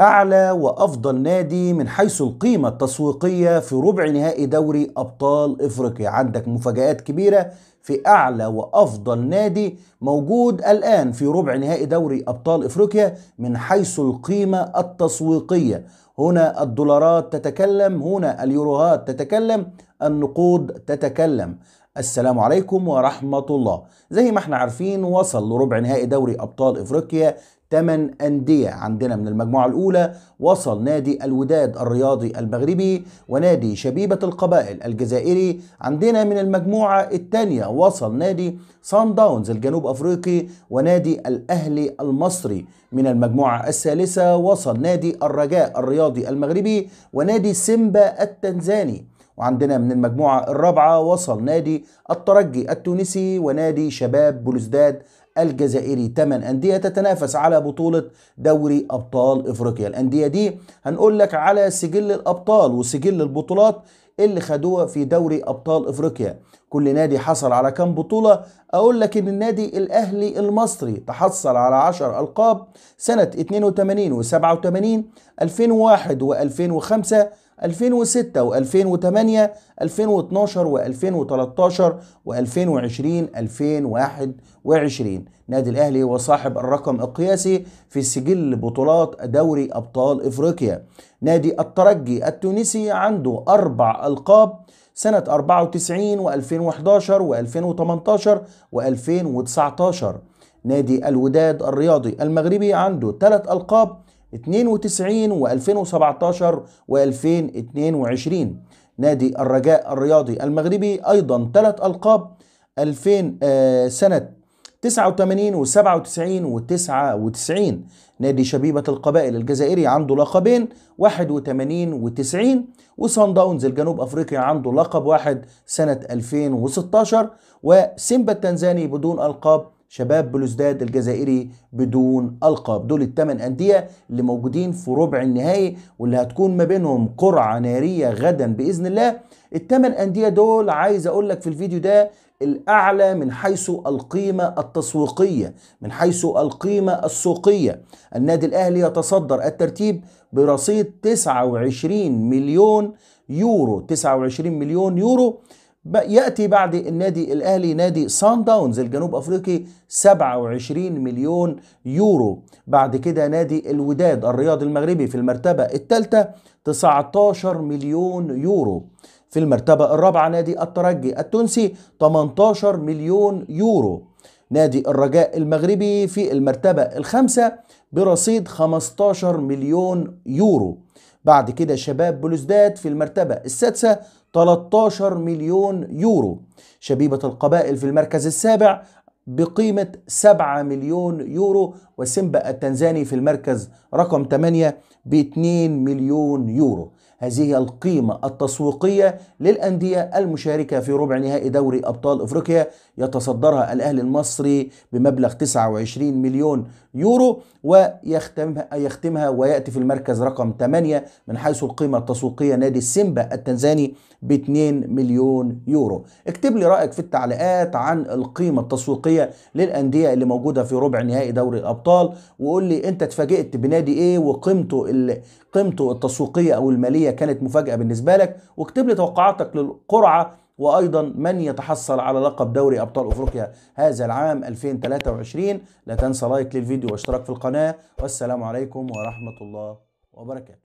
أعلى وأفضل نادي من حيث القيمة التسويقية في ربع نهائي دوري أبطال إفريقيا عندك مفاجآت كبيرة في أعلى وأفضل نادي موجود الآن في ربع نهائي دوري أبطال إفريقيا من حيث القيمة التسويقية هنا الدولارات تتكلم هنا اليوروهات تتكلم النقود تتكلم السلام عليكم ورحمة الله زي ما احنا عارفين وصل لربع نهائي دوري أبطال إفريقيا تمن أندية عندنا من المجموعة الأولى وصل نادي الوداد الرياضي المغربي ونادي شبيبة القبائل الجزائري عندنا من المجموعة الثانية وصل نادي سان داونز الجنوب أفريقي ونادي الأهلي المصري من المجموعة الثالثة وصل نادي الرجاء الرياضي المغربي ونادي سيمبا التنزاني وعندنا من المجموعة الرابعة وصل نادي الترجي التونسي ونادي شباب بلوزداد الجزائري تمن أندية تتنافس على بطولة دوري أبطال إفريقيا الأندية دي هنقول لك على سجل الأبطال وسجل البطولات اللي خدوها في دوري ابطال افريقيا كل نادي حصل على كام بطوله اقول لك ان النادي الاهلي المصري تحصل على 10 القاب سنه 82 و87 2001 و2005 2006 و2008 2012 و2013 و2020 2021 نادي الاهلي هو صاحب الرقم القياسي في سجل بطولات دوري ابطال افريقيا نادي الترجي التونسي عنده اربع القاب سنة 94 و2011 و2018 و2019 نادي الوداد الرياضي المغربي عنده ثلاث ألقاب 92 و2017 و2022 نادي الرجاء الرياضي المغربي أيضا ثلاث ألقاب 2000 آه سنة 89 و97 و99 نادي شبيبة القبائل الجزائري عنده لقبين 81 و90 وسان داونز الجنوب افريقي عنده لقب واحد سنة 2016 وسيمبا التنزاني بدون القاب شباب بلوزداد الجزائري بدون ألقاب دول الثمان أندية اللي موجودين في ربع النهائي واللي هتكون ما بينهم قرعة نارية غدا بإذن الله الثمان أندية دول عايز أقول لك في الفيديو ده الأعلى من حيث القيمة التسويقية من حيث القيمة السوقية النادي الأهلي يتصدر الترتيب برصيد 29 مليون يورو 29 مليون يورو ياتي بعد النادي الاهلي نادي سان داونز الجنوب افريقي 27 مليون يورو بعد كده نادي الوداد الرياض المغربي في المرتبه الثالثه 19 مليون يورو في المرتبه الرابعه نادي الترجي التونسي 18 مليون يورو نادي الرجاء المغربي في المرتبه الخامسه برصيد 15 مليون يورو بعد كده شباب بلوزداد في المرتبة السادسة 13 مليون يورو شبيبة القبائل في المركز السابع بقيمة 7 مليون يورو وسيمبا التنزاني في المركز رقم 8 ب 2 مليون يورو هذه القيمة التسويقية للأندية المشاركة في ربع نهائي دوري أبطال أفريقيا يتصدرها الأهلي المصري بمبلغ 29 مليون يورو ويختمها يختمها ويأتي في المركز رقم 8 من حيث القيمة التسويقية نادي سيمبا التنزاني ب 2 مليون يورو اكتب لي رأيك في التعليقات عن القيمة التسويقية للأندية اللي موجودة في ربع نهائي دوري أبطال الابطال وقول لي انت اتفاجئت بنادي ايه وقيمته قيمته التسويقيه او الماليه كانت مفاجاه بالنسبه لك واكتب لي توقعاتك للقرعه وايضا من يتحصل على لقب دوري ابطال افريقيا هذا العام 2023 لا تنسى لايك للفيديو واشتراك في القناه والسلام عليكم ورحمه الله وبركاته